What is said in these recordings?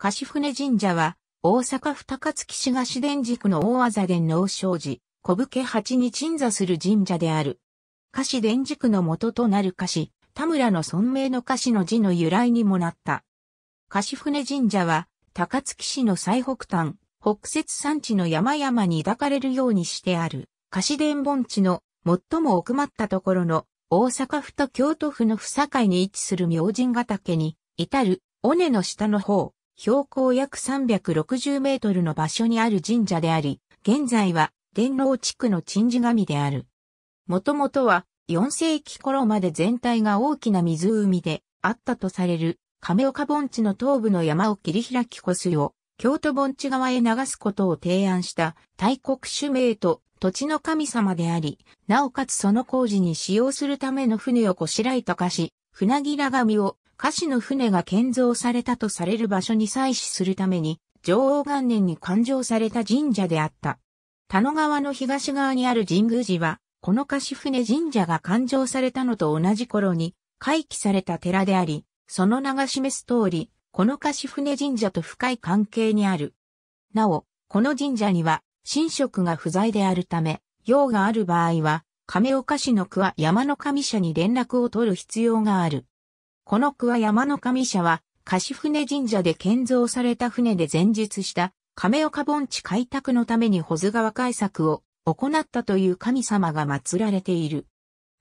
貸船神社は、大阪府高槻市が市電軸の大麻殿の正寺、小武家八に鎮座する神社である。菓子電軸の元となる菓子、田村の尊名の菓子の字の由来にもなった。貸船神社は、高槻市の最北端、北雪山地の山々に抱かれるようにしてある、貸電盆地の最も奥まったところの大阪府と京都府の府境に位置する明神ヶ岳に至る尾根の下の方。標高約360メートルの場所にある神社であり、現在は伝道地区の鎮守神である。もともとは4世紀頃まで全体が大きな湖であったとされる亀岡盆地の東部の山を切り開き湖水を京都盆地側へ流すことを提案した大国主名と土地の神様であり、なおかつその工事に使用するための船をこしらえたかし、船木ら神を歌詞の船が建造されたとされる場所に祭祀するために、上王元年に勘定された神社であった。田野川の東側にある神宮寺は、この詞船神社が勘定されたのと同じ頃に、回帰された寺であり、その名が示す通り、この詞船神社と深い関係にある。なお、この神社には、神職が不在であるため、用がある場合は、亀岡市の区は山の神社に連絡を取る必要がある。この桑山の神社は、貸船神社で建造された船で前述した亀岡盆地開拓のために保津川開作を行ったという神様が祀られている。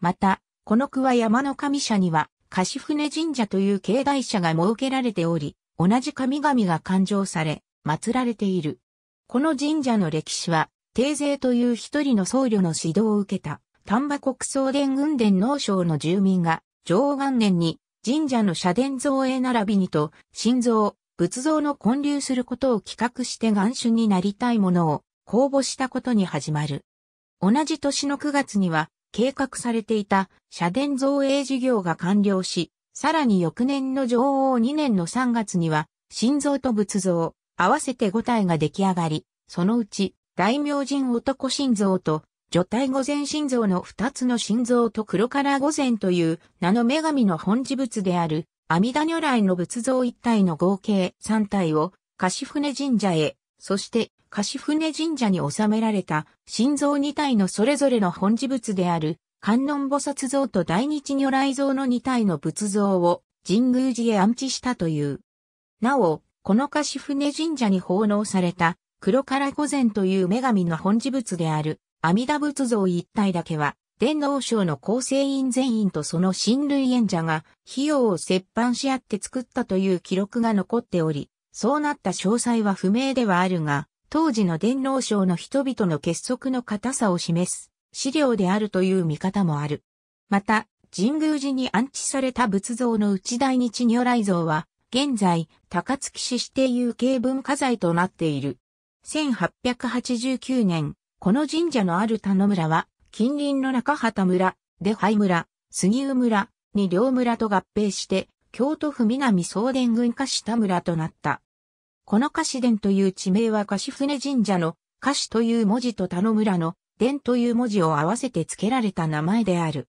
また、この桑山の神社には、貸船神社という境内社が設けられており、同じ神々が誕生され、祀られている。この神社の歴史は、定税という一人の僧侶の指導を受けた、丹波国総伝雲伝農省の住民が、上元年に神社の社殿造営並びにと、心臓、仏像の建立することを企画して願書になりたいものを公募したことに始まる。同じ年の9月には、計画されていた社殿造営事業が完了し、さらに翌年の女王2年の3月には、心臓と仏像、合わせて5体が出来上がり、そのうち、大明神男心臓と女体御前心臓の二つの心臓と黒から御前という名の女神の本事物である、阿弥陀如来の仏像一体の合計三体を、樫船神社へ、そして樫船神社に収められた心臓二体のそれぞれの本事物である、観音菩薩像と大日如来像の二体の仏像を神宮寺へ安置したという。なお、この樫船神社に奉納された黒から御前という女神の本事物である阿弥陀仏像一体だけは、天皇賞の構成員全員とその親類縁者が費用を折半し合って作ったという記録が残っており、そうなった詳細は不明ではあるが、当時の天皇賞の人々の結束の固さを示す資料であるという見方もある。また、神宮寺に安置された仏像の内大日如来像は、現在、高槻市指定有形文化財となっている。1889年、この神社のある田野村は、近隣の中畑村、出灰村、杉生村、に両村と合併して、京都府南総田郡菓子田村となった。この菓子伝という地名は菓子船神社の菓子という文字と田野村の伝という文字を合わせて付けられた名前である。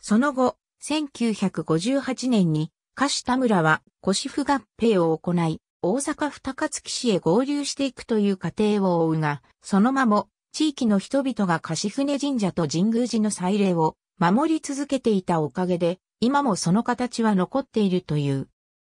その後、1958年に菓子田村は古子府合併を行い、大阪二高月市へ合流していくという過程を追うが、そのまま地域の人々が貸船神社と神宮寺の祭礼を守り続けていたおかげで、今もその形は残っているという。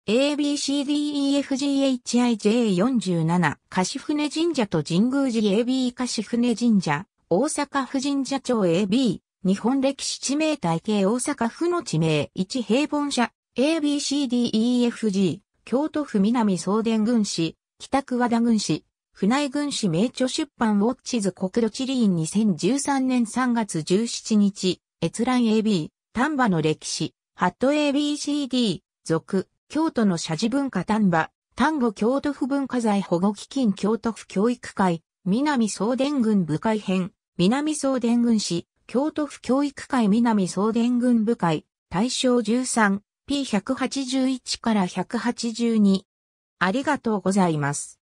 ABCDEFGHIJ47 貸船神社と神宮寺 AB 貸船神社、大阪府神社町 AB、日本歴史地名体系大阪府の地名1平凡社 ABCDEFG、京都府南総田郡市、北区和田郡市、船井軍師名著出版ウォッチズ国土地理院2013年3月17日、閲覧 AB、丹波の歴史、ハット ABCD、属、京都の社寺文化丹波、丹後京都府文化財保護基金京都府教育会、南総伝軍部会編、南総伝軍市、京都府教育会南総伝軍部会、大正 13P181 から182。ありがとうございます。